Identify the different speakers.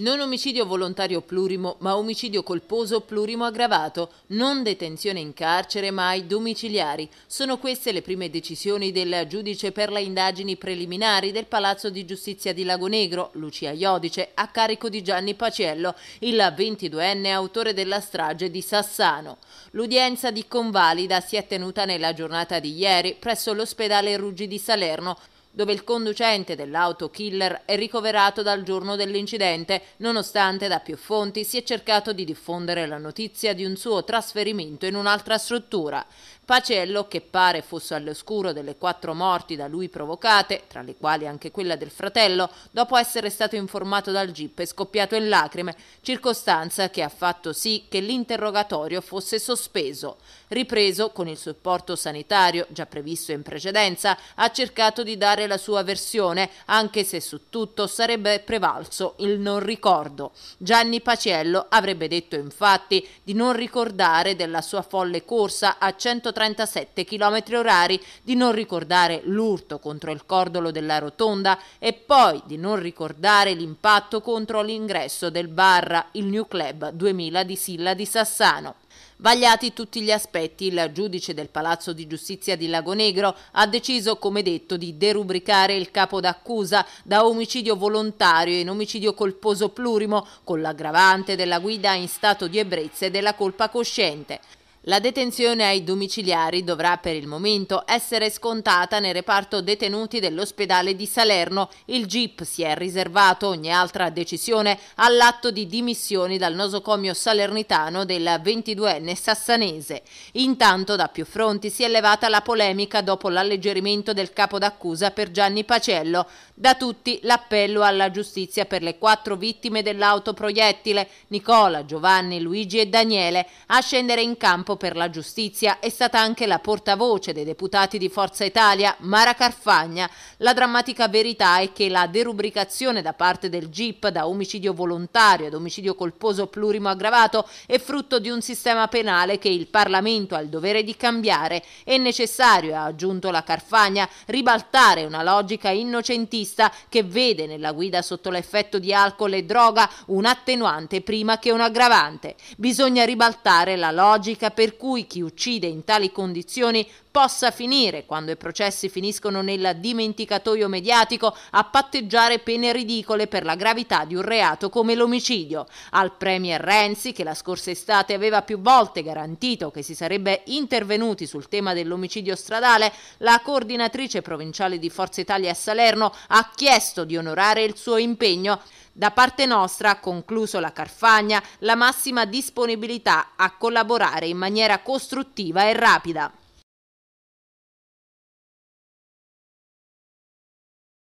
Speaker 1: Non omicidio volontario plurimo, ma omicidio colposo plurimo aggravato, non detenzione in carcere, ma ai domiciliari. Sono queste le prime decisioni del giudice per le indagini preliminari del Palazzo di Giustizia di Lago Negro, Lucia Iodice, a carico di Gianni Paciello, il 22enne autore della strage di Sassano. L'udienza di convalida si è tenuta nella giornata di ieri presso l'ospedale Ruggi di Salerno, dove il conducente dell'auto killer è ricoverato dal giorno dell'incidente, nonostante da più fonti si è cercato di diffondere la notizia di un suo trasferimento in un'altra struttura. Pacello, che pare fosse all'oscuro delle quattro morti da lui provocate, tra le quali anche quella del fratello, dopo essere stato informato dal GIP è scoppiato in lacrime, circostanza che ha fatto sì che l'interrogatorio fosse sospeso. Ripreso con il supporto sanitario già previsto in precedenza, ha cercato di dare dare la sua versione, anche se su tutto sarebbe prevalso il non ricordo. Gianni Paciello avrebbe detto infatti di non ricordare della sua folle corsa a 137 km orari, di non ricordare l'urto contro il cordolo della rotonda e poi di non ricordare l'impatto contro l'ingresso del Barra, il New Club 2000 di Silla di Sassano. Vagliati tutti gli aspetti, il giudice del Palazzo di Giustizia di Lagonegro ha deciso, come detto, di derubricare il capo d'accusa da omicidio volontario in omicidio colposo plurimo, con l'aggravante della guida in stato di ebbrezza e della colpa cosciente. La detenzione ai domiciliari dovrà per il momento essere scontata nel reparto detenuti dell'ospedale di Salerno. Il GIP si è riservato ogni altra decisione all'atto di dimissioni dal nosocomio salernitano della 22enne sassanese. Intanto da più fronti si è levata la polemica dopo l'alleggerimento del capo d'accusa per Gianni Pacello. Da tutti l'appello alla giustizia per le quattro vittime dell'autoproiettile Nicola, Giovanni, Luigi e Daniele a scendere in campo campo per la giustizia è stata anche la portavoce dei deputati di Forza Italia, Mara Carfagna. La drammatica verità è che la derubricazione da parte del GIP da omicidio volontario ad omicidio colposo plurimo aggravato è frutto di un sistema penale che il Parlamento ha il dovere di cambiare. È necessario, ha aggiunto la Carfagna, ribaltare una logica innocentista che vede nella guida sotto l'effetto di alcol e droga un attenuante prima che un aggravante. Bisogna ribaltare la logica per cui chi uccide in tali condizioni possa finire, quando i processi finiscono nel dimenticatoio mediatico, a patteggiare pene ridicole per la gravità di un reato come l'omicidio. Al Premier Renzi, che la scorsa estate aveva più volte garantito che si sarebbe intervenuti sul tema dell'omicidio stradale, la coordinatrice provinciale di Forza Italia a Salerno ha chiesto di onorare il suo impegno da parte nostra, concluso la Carfagna, la massima disponibilità a collaborare in maniera maniera costruttiva e rapida.